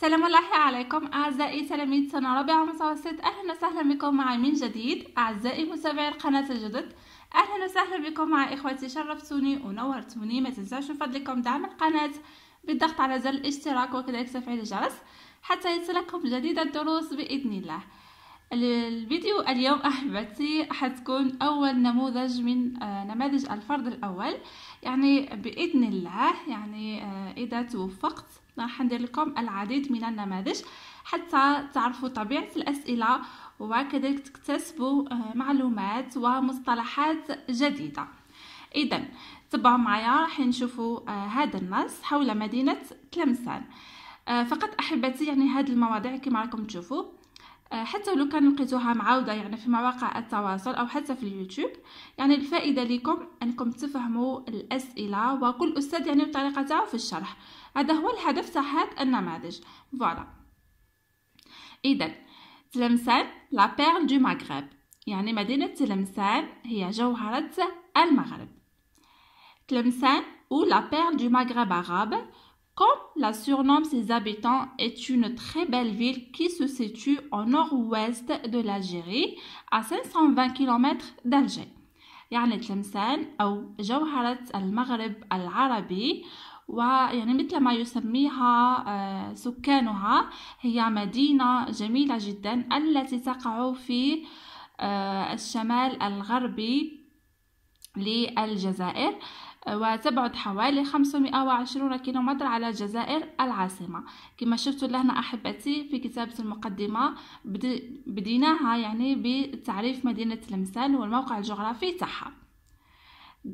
سلام الله عليكم أعزائي تلاميذ سنة رابعة متوسط أهلا وسهلا بكم مع من جديد أعزائي متابعي القناة الجدد أهلا وسهلا بكم مع إخوتي شرفتوني ونورتوني ما تنساوش من فضلكم دعم القناة بالضغط على زر الاشتراك وكذلك تفعيل الجرس حتى يصلكم جديد الدروس بإذن الله الفيديو اليوم احبتي حتكون اول نموذج من آه، نماذج الفرد الاول يعني باذن الله يعني آه، اذا توفقت راح ندير لكم العديد من النماذج حتى تعرفوا طبيعه الاسئله وكذلك تكتسبوا آه، معلومات ومصطلحات جديده اذا تبعوا معايا راح نشوفوا آه، هذا النص حول مدينه تلمسان آه، فقط احبتي يعني هذه المواضيع كما راكم تشوفوا آه، حتى لو كان لقيتوها معاودة يعني في مواقع التواصل أو حتى في اليوتيوب يعني الفائدة لكم أنكم تفهموا الأسئلة وكل أستاذ يعني بطريقته في الشرح هذا هو الهدف تاع هذا النماذج فوالا إذا تلمسان لا بيرل دو مغرب يعني مدينة تلمسان هي جوهرة المغرب تلمسان أو لا بيرل دو مغرب عرب comme la surnomme ses habitants, est une très belle ville qui se situe au nord-ouest de l'Algérie, à 520 km d'Alger. يعني تلمسان أو جوهرة المغرب العربي ويعني مثل ما يسميها سكانها هي مدينة جميلة جدا التي تقع في الشمال الغربي للجزائر وتبعد حوالي 520 كيلومتر على الجزائر العاصمة كما شفتوا لهنا أحبتي في كتابة المقدمة بديناها يعني بتعريف مدينة تلمسان والموقع الجغرافي تاعها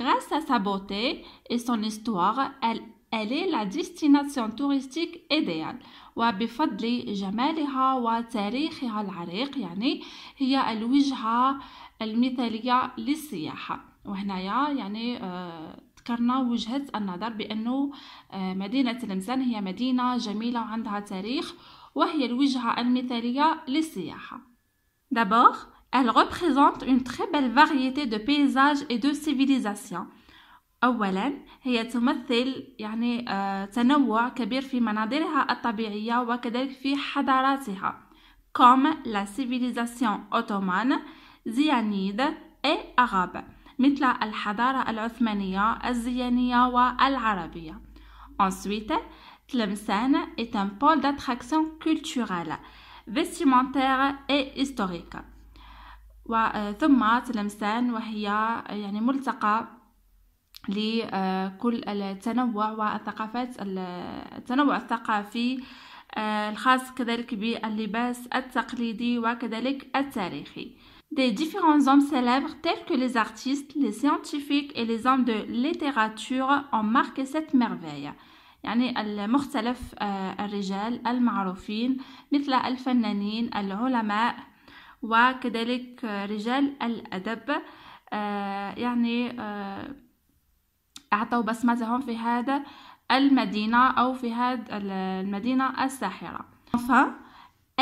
Grâce à sa beauté et son histoire, elle, elle est la destination touristique idéale وبفضل جمالها وتاريخها العريق يعني هي الوجهة المثالية للسياحة وهنايا يعني آه ذكرنا وجهة النظر بأنه آه، مدينة لمسان هي مدينة جميلة وعندها تاريخ وهي الوجهة المثالية للسياحة D'abord, elle représente une très belle variété de paysages et de civilisations. أولا هي تمثل يعني آه، تنوع كبير في مناظرها الطبيعية وكذلك في حضاراتها comme la civilisation ottomane, زيانيد et arabe. مثل الحضارة العثمانية الزيانية والعربية Ensuite, Tlemcen est un pôle d'attraction culturelle, vestimentaire et historique. وثم آه، تلمسان وهي يعني ملتقى لكل التنوع والثقافات التنوع الثقافي آه، الخاص كذلك باللباس التقليدي وكذلك التاريخي des différents hommes célèbres tels que les artistes, les scientifiques et les hommes de littérature ont marqué cette merveille. يعني المختلف الرجال المعروفين مثل الفنانين العلماء وكذلك رجال الأدب يعني أعطوا بصمتهم في هذا المدينة أو في هذا المدينة الساحرة. Enfin,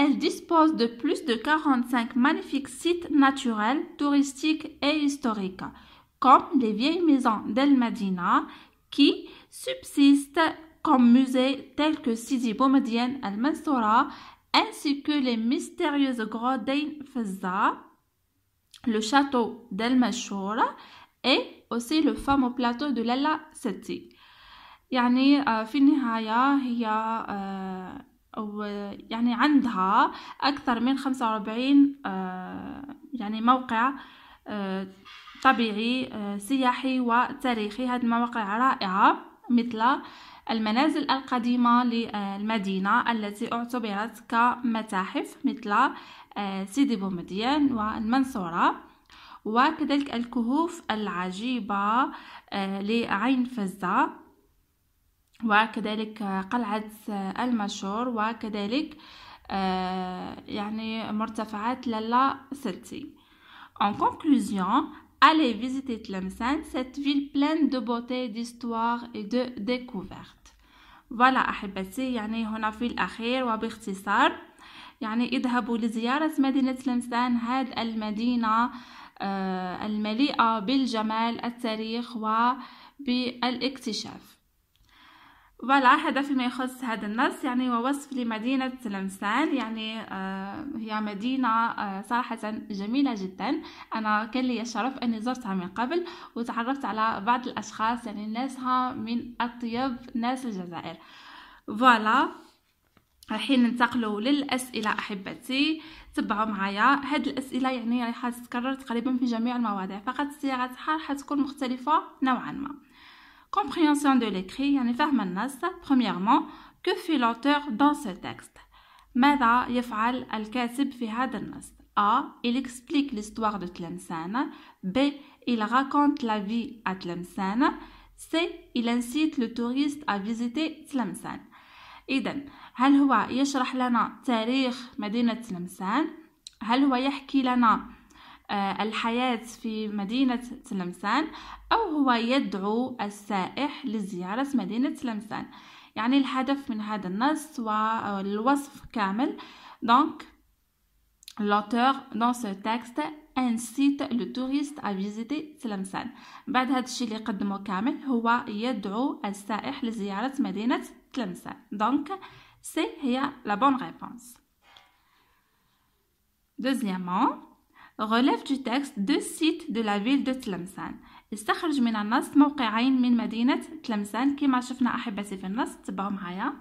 elle dispose de plus de 45 magnifiques sites naturels, touristiques et historiques, comme les vieilles maisons d'El Medina qui subsistent comme musées tels que Sidi Boumediene El Mansoura ainsi que les mystérieuses grottes d'Ain Fezza, le château d'El Mashoura et aussi le fameux plateau de l'Ella Seti. يعني في euh, أو يعني عندها أكثر من خمسة وأربعين آه، يعني موقع آه، طبيعي آه، سياحي وتاريخي هذه المواقع رائعة مثل المنازل القديمة للمدينة التي اعتبرت كمتاحف مثل سيدي بومدين والمنصورة وكذلك الكهوف العجيبة لعين فزة وكذلك قلعة المشور وكذلك آه، يعني مرتفعات لالا ستي En conclusion, allez visiter Tlemcen, cette ville pleine de beauté, d'histoire et de découverte. Voilà أحبتي يعني هنا في الأخير وباختصار يعني اذهبوا لزيارة مدينة تلمسان هاد المدينة آه، المليئة بالجمال التاريخ وبالاكتشاف فوالا هذا فيما يخص هذا النص يعني هو وصف لمدينة لمسان يعني آه هي مدينة آه صراحة جميلة جدا أنا كان لي الشرف أني زرتها من قبل وتعرفت على بعض الأشخاص يعني ناسها من أطيب ناس الجزائر فوالا الحين ننتقلوا للأسئلة أحبتي تبعوا معايا هاد الأسئلة يعني راح تتكرر تقريبا في جميع المواضيع فقط صياغتها راح تكون مختلفة نوعا ما Compréhension de l'écrit, فهم Premièrement, que fait l'auteur dans ce texte ماذا يفعل الكاتب في هذا A. Il explique l'histoire de Tlemcen. B. Il raconte la vie à Tlemcen. C. Il incite le touriste à visiter Tlemcen. Iden, هل هو يشرح لنا تاريخ مدينة تلمسان؟ هل هو يحكي لنا آه، الحياة في مدينة تلمسان أو هو يدعو السائح لزيارة مدينة تلمسان يعني الهدف من هذا النص والوصف كامل دونك l'auteur dans ce texte incite le touriste à visiter تلمسان بعد هذا الشيء اللي قدمه كامل هو يدعو السائح لزيارة مدينة تلمسان دونك سي هي la bonne réponse deuxièmement غلاف دو تاكست دو سيت دو لا فيل دو تلمسان استخرج من النص موقعين من مدينة تلمسان كما شفنا أحبتي في النص تبعوا معايا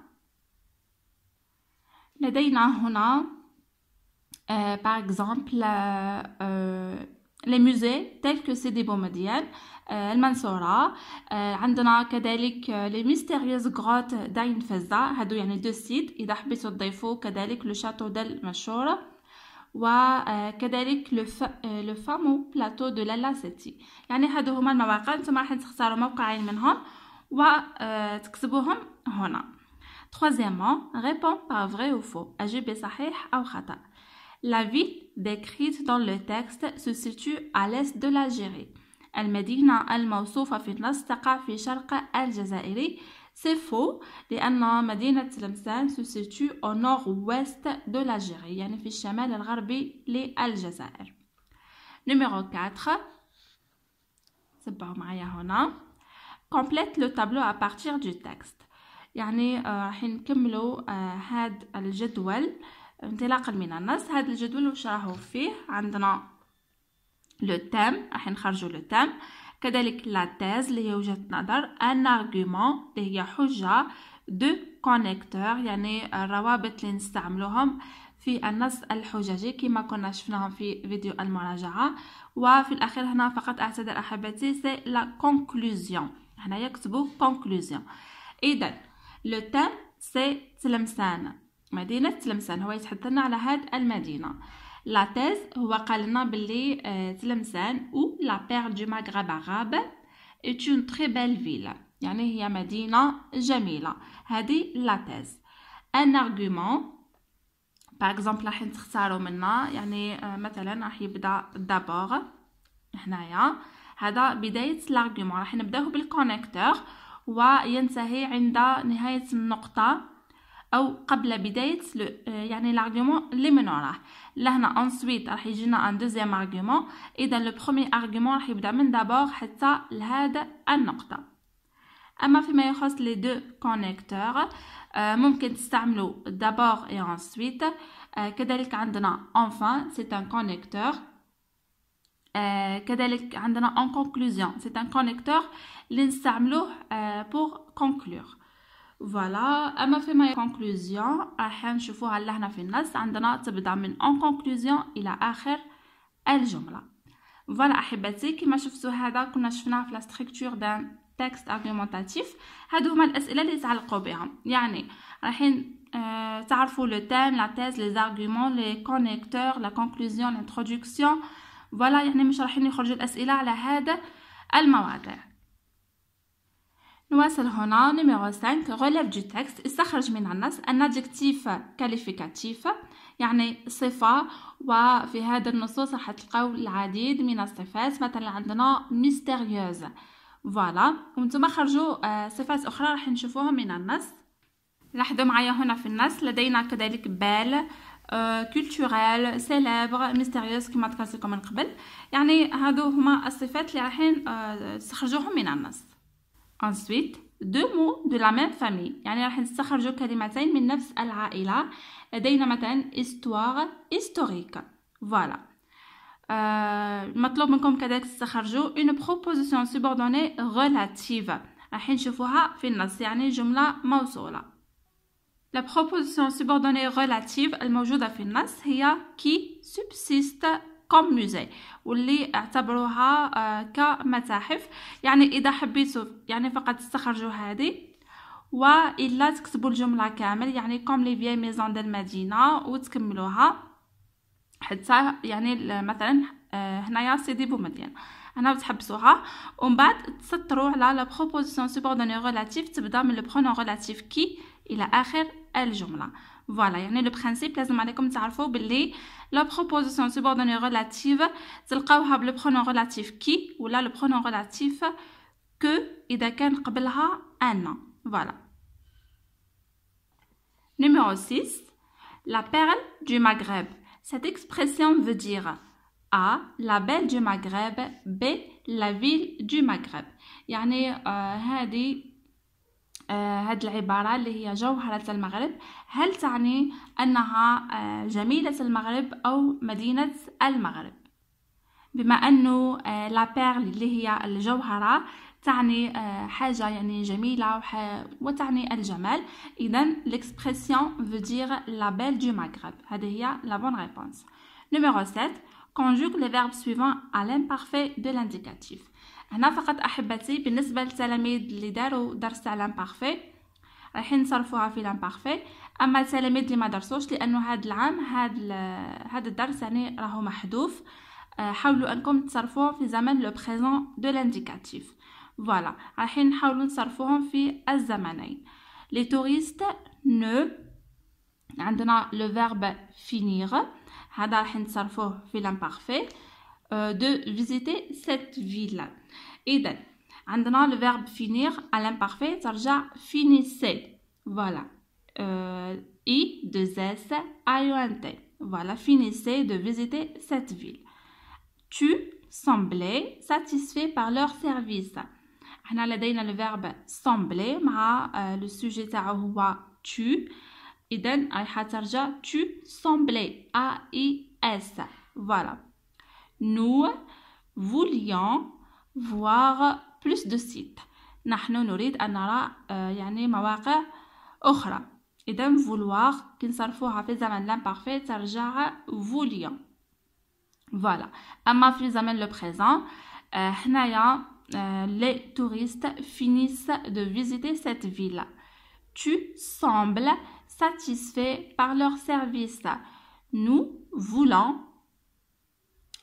لدينا هنا باغ اكزومبل لي موزي تيل كو سي دي بومديال المنصورة آه، عندنا كذلك لي ميستيريوز غروت داين فزة هادو يعني دو سيت إذا حبيتو تضيفو كذلك لو شاتو دال مشهورة وكذلك لو فامو بلاتو دو لا لالاسيتي يعني هادو هما المواقع نتوما راح تختاروا موقعين منهم وتكتبوهم euh, هنا Troisièmement, réponds par vrai ou faux. أجيب صحيح أو خطأ. La ville décrite dans le texte se situe à l'est de l'Algérie. المدينة الموصوفة في النص تقع في شرق الجزائر C'est faux لأن مدينة تلمسان سيتو situe au ويست دو لاجيري يعني في الشمال الغربي للجزائر نيميرو 4 تبعوا معايا هنا كومبليت لو تابلو ا بارتير دو texte يعني راح نكملوا هاد الجدول انطلاقا من النص هاد الجدول واش راهو فيه عندنا لو تام راح نخرجوا لو تام كذلك لا تيز اللي هي وجهة نظر ان argument اللي هي حجة دو كونيكتور يعني الروابط اللي نستعملوهم في النص الحججي كما كنا شفناهم في فيديو المراجعة وفي الأخير هنا فقط أعتذر أحبتي سي لا كونكلوزيون هنا يكتبوا كونكلوزيون إذا لو تيم سي تلمسان مدينة تلمسان هو يتحدثنا على هاد المدينة لا تيز هو قال لنا باللي آه، تلمسان و لا بير دو مغرب عرب ات اون تري بيل فيل يعني هي مدينه جميله هذه لا تيز ان ارغومون باغ اكزومبل راح تختاروا منا يعني آه، مثلا راح يبدا دابور هنايا هذا بدايه لارغومون راح نبداوه بالكونيكتور وينتهي عند نهايه النقطه او قبل بدايه آه، يعني لارغومون لي من وراه لهنا انسويت راح يجينا ان دوزيام ارغومون اذا لو برومي ارغومون راح يبدا من دابور حتى لهذا النقطه اما فيما يخص لي دو كونيكتور ممكن تستعملوا دابور اي انسويت كذلك عندنا enfin سي ان كونيكتور كذلك عندنا en كونكلوزيون سي ان كونيكتور لنستعملوه نستعملوه آه، كونكلور conclure فوالا اما فيما كونكلوزيون راح نشوفوها لهنا في النص عندنا تبدا من اون كونكلوزيون الى اخر الجمله فوالا احبتي كما شفتوا هذا كنا شفناه في لا ستركتور دان تكست ارغومونتاتيف هادو هما الاسئله اللي تعلقوا بها يعني رايحين آه تعرفوا لو تيم لا تيز لي ارغومون لي كونيكتور لا كونكلوزيون لانتروداكسيون فوالا يعني مش رايحين يخرجوا الاسئله على هذا المواضيع نواصل هنا نميرو 5 غلاف دو تكست استخرج من النص ان ادجكتيف كاليفيكاتيف يعني صفة وفي هذا النصوص راح تلقاو العديد من الصفات مثلا عندنا ميستيريوز فوالا وانتم خرجوا آه، صفات اخرى راح نشوفوهم من النص لاحظوا معايا هنا في النص لدينا كذلك بال كولتورال سيلابر ميستيريوز كما ذكرت لكم من قبل يعني هادو هما الصفات اللي راح تستخرجوهم آه، من النص Ensuite, deux mots de la même famille يعني راح نستخرجوا كلمتين من نفس histoire historique voilà euh, منكم une proposition subordonnée relative راح نشوفوها في النص يعني La proposition subordonnée relative الموجودة في النص هي qui subsiste كوم موزي واللي اعتبروها آه، كمتاحف يعني اذا حبيتوا يعني فقط تستخرجوا هذه والا تكتبوا الجمله كامل يعني كوم لي فيي ميزون ديال المدينه وتكملوها حتى يعني مثلا آه، هنايا سيدي بومدين هنا بتحبسوها ومن بعد تسطروا على لا بروبوزيسيون سوبوردوني ريلاتيف تبدا من لو برونون ريلاتيف كي الى اخر الجمله voilà il y a le principe comme la proposition subordonnée relative c'est le le pronom relatif qui ou là le pronom relatif que il a qu'il un an voilà numéro 6. la perle du maghreb cette expression veut dire a la belle du maghreb b la ville du maghreb il y a هذه آه، العبارة اللي هي جوهرة المغرب هل تعني أنها آه، جميلة المغرب أو مدينة المغرب بما أنه آه، لا بيرل اللي هي الجوهرة تعني حاجة يعني جميلة وح... وتعني الجمال إذا l'expression veut dire la belle du Maghreb هذه هي لا بون ريبونس نيميرو 7 conjugue les verbes suivants à l'imparfait de l'indicatif هنا فقط احبتي بالنسبه للتلاميذ اللي داروا درس تاع لامبارفي رايحين نصرفوها في لامبارفي اما التلاميذ اللي ما درسوش لانه هذا العام هذا هذا الدرس يعني راهو محذوف آه، حاولوا انكم تصرفوه في زمن لو بريزون دو لانديكاتيف فوالا رايحين نحاولوا نصرفوهم في الزمنين لي توريست نو عندنا لو فيرب فينيغ هذا راح نصرفوه في لامبارفي Euh, de visiter cette ville Et on le verbe finir à l'imparfait ترجع finissait. Voilà. Euh, I, deux S, a e, t Voilà, finissez de visiter cette ville. Tu semblais satisfait par leur service. On a le verbe sembler euh, le sujet تاعو tu. iden. راح tu semblais. A-I-S. Voilà. Nous voulions voir plus de sites. نحن نريد أن نرى يعني مواقع أخرى إذا vouloir كي نصرفوها في زمن l'imparfait ترجع voulions Voilà, أما في زمن présent euh, euh, les touristes finissent de visiter cette ville. Tu sembles satisfait par leur service. Nous voulons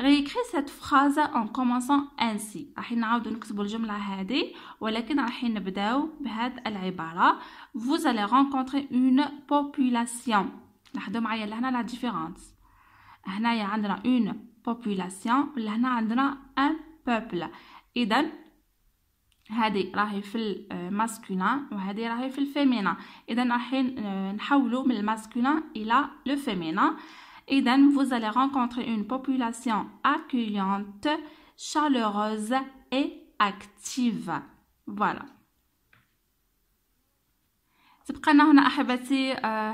غيكري سات فخازة اون كومونسون انسي راح نعاودو نكتبو الجمله هادي ولكن راح نبداو بهاد العباره vous allez rencontrer une population لاحظوا معايا لهنا لا ديفيرونس هنايا عندنا une population لهنا عندنا ان بوبل اذا هذه راهي في الماسكولين وهذه راهي في الفيمينا اذا راح نحولو من الماسكولين الى لو فيمينا Et donc, vous allez rencontrer une population accueillante, chaleureuse et active. Voilà. C'est pourquoi هنا avons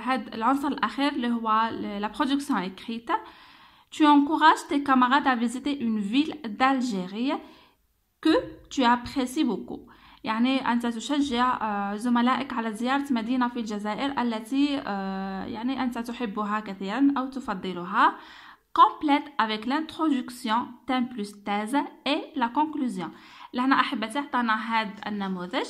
هاد العنصر اللي هو La tu encourages tes camarades à visiter une ville d'Algérie que tu apprécies beaucoup يعني أنت تشجع آه، زملائك على زيارة مدينة في الجزائر التي آه، يعني أنت تحبها كثيرا أو تفضلها complète avec l'introduction thème plus thèse et la conclusion لهنا احبتي عطانا هاد النموذج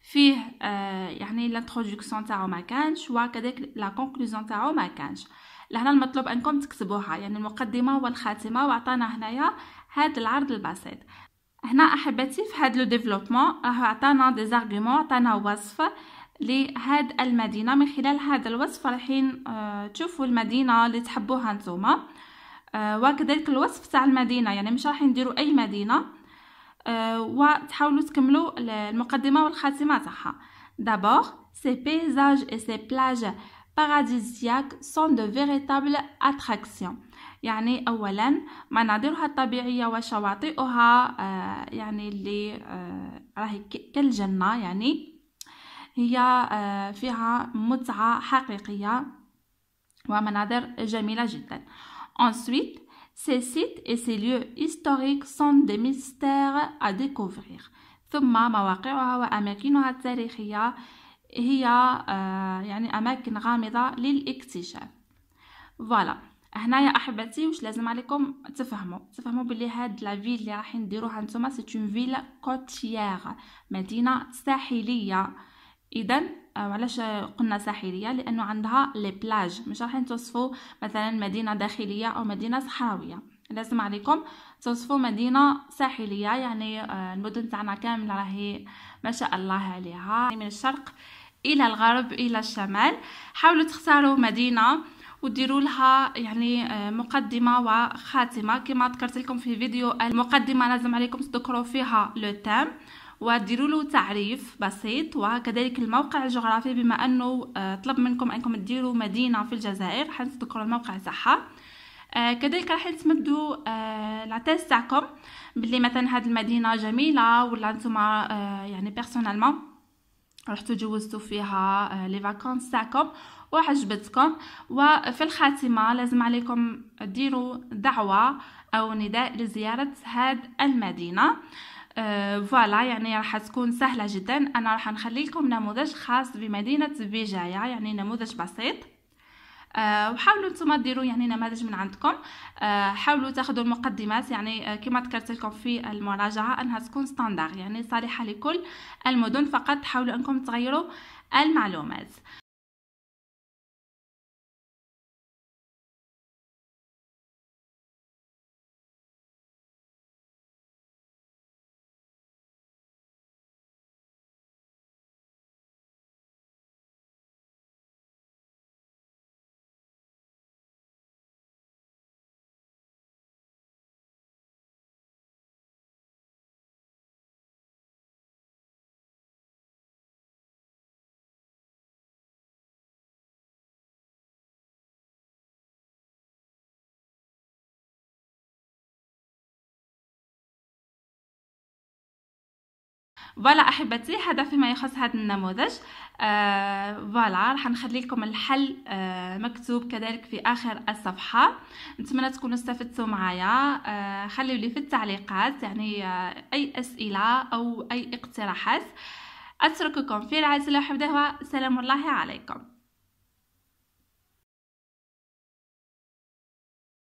فيه آه، يعني الانترودكسيون تاعو ما كانش وكذلك لا كونكلوزيون تاعو ما كانش لهنا المطلوب انكم تكتبوها يعني المقدمه والخاتمه وعطانا هنايا هاد العرض البسيط هنا احبتي في هاد لو ديفلوبمون راه عطانا دي زارغومون عطانا وصف لهاد المدينه من خلال هذا الوصف رايحين آه تشوفوا المدينه اللي تحبوها نتوما آه وكذلك الوصف تاع المدينه يعني مش راح نديروا اي مدينه آه وتحاولوا تكملوا المقدمه والخاتمه تاعها دابور سي بيزاج اي سي بلاج paradisiaques sont de véritables attractions يعني أولا مناظرها الطبيعية وشواطئها آه، يعني اللي آه، راهي كالجنة يعني هي آه، فيها متعة حقيقية ومناظر جميلة جدا ensuite Ces sites et ces lieux historiques sont des mystères à découvrir. ثم مواقعها وأماكنها التاريخية هي يعني أماكن غامضة للاكتشاف. Voilà. هنايا احبتي واش لازم عليكم تفهموا تفهموا بلي هاد لا فيل اللي راح نديروها نتوما سي اون فيل كوتيير مدينه ساحليه اذا آه، علاش قلنا ساحليه لانه عندها لي بلاج مش راح توصفوا مثلا مدينه داخليه او مدينه صحراويه لازم عليكم توصفوا مدينه ساحليه يعني آه، المدن تاعنا كامله راهي ما شاء الله عليها من الشرق الى الغرب الى الشمال حاولوا تختاروا مدينه وديروا لها يعني آه، مقدمه وخاتمه كما ذكرت لكم في فيديو المقدمه لازم عليكم تذكروا فيها لو تام وديروا له تعريف بسيط وكذلك الموقع الجغرافي بما انه آه، طلب منكم انكم تديروا مدينه في الجزائر حيت تذكروا الموقع تاعها آه كذلك راح تمدوا آه العتاس تاعكم باللي مثلا هاد المدينه جميله ولا نتوما آه يعني بيرسونالمون رحتوا جوزتوا فيها آه، لي فاكونس تاعكم وعجبتكم وفي الخاتمه لازم عليكم ديروا دعوه او نداء لزياره هاد المدينه آه فوالا يعني راح تكون سهله جدا انا راح نخلي لكم نموذج خاص بمدينه فيجايا يعني نموذج بسيط آه وحاولوا نتوما ديروا يعني نماذج من عندكم آه حاولوا تاخذوا المقدمات يعني آه، كما ذكرت لكم في المراجعه انها تكون ستاندار يعني صالحه لكل المدن فقط حاولوا انكم تغيروا المعلومات فوالا احبتي هذا فيما يخص هذا النموذج آه، فوالا آه راح نخلي لكم الحل آه مكتوب كذلك في اخر الصفحه نتمنى تكونوا استفدتوا معايا آه خليوا لي في التعليقات يعني آه اي اسئله او اي اقتراحات اترككم في رعايه الله وحفظه سلام الله عليكم